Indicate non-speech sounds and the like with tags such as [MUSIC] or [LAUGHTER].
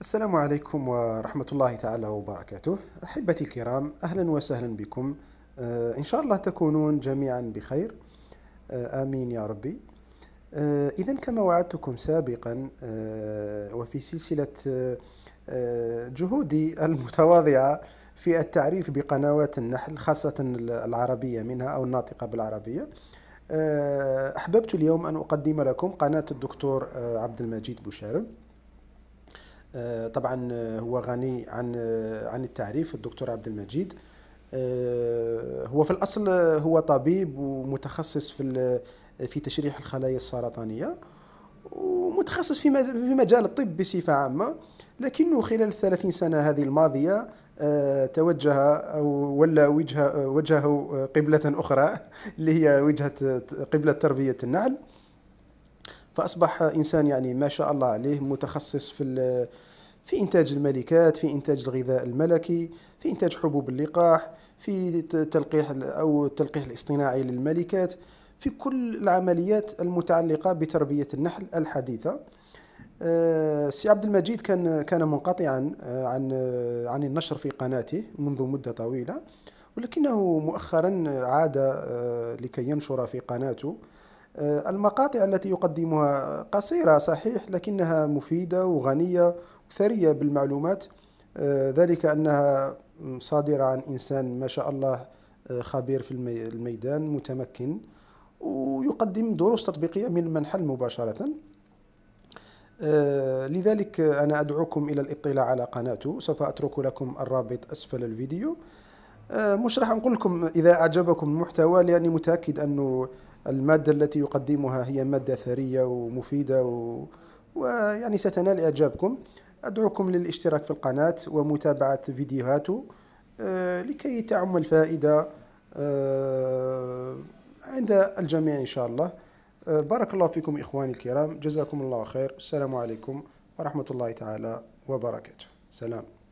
السلام عليكم ورحمة الله تعالى وبركاته أحبتي الكرام أهلا وسهلا بكم آه، إن شاء الله تكونون جميعا بخير آه، آمين يا ربي آه، إذا كما وعدتكم سابقا وفي سلسلة جهودي المتواضعة في التعريف بقنوات النحل خاصة العربية منها أو الناطقة بالعربية أحببت اليوم أن أقدم لكم قناة الدكتور عبد المجيد بوشارب آه، طبعا آه، هو غني عن آه، عن التعريف الدكتور عبد المجيد هو في الاصل هو طبيب ومتخصص في في تشريح الخلايا السرطانيه ومتخصص في في مجال الطب بصفه عامه لكنه خلال الثلاثين سنة هذه الماضية توجه أو ولا وجهه وجهه قبلة أخرى [LAUGHS] اللي هي وجهة قبلة تربية النعل فاصبح انسان يعني ما شاء الله عليه متخصص في في انتاج الملكات في انتاج الغذاء الملكي في انتاج حبوب اللقاح في تلقيح او التلقيح الاصطناعي للملكات في كل العمليات المتعلقه بتربيه النحل الحديثه آه، سي عبد المجيد كان كان منقطعا آه، عن عن النشر في قناته منذ مده طويله ولكنه مؤخرا عاد آه، لكي ينشر في قناته آه، المقاطع التي يقدمها قصيرة صحيح لكنها مفيدة وغنية وثرية بالمعلومات آه، ذلك أنها صادرة عن إنسان ما شاء الله آه، خبير في الميدان متمكن ويقدم دروس تطبيقية من المنحل مباشرة لذلك أنا أدعوكم إلى الاطلاع على قناته سوف أترك لكم الرابط أسفل الفيديو آه، مش راح نقول لكم إذا أعجبكم المحتوى لأني متأكد أنه المادة التي يقدمها هي مادة ثرية ومفيدة و... ويعني ستنال إعجابكم أدعوكم للاشتراك في القناة ومتابعة فيديوهاته آه، لكي تعم الفائدة آه، عند الجميع إن شاء الله بارك الله فيكم إخواني الكرام جزاكم الله خير السلام عليكم ورحمة الله تعالى وبركاته سلام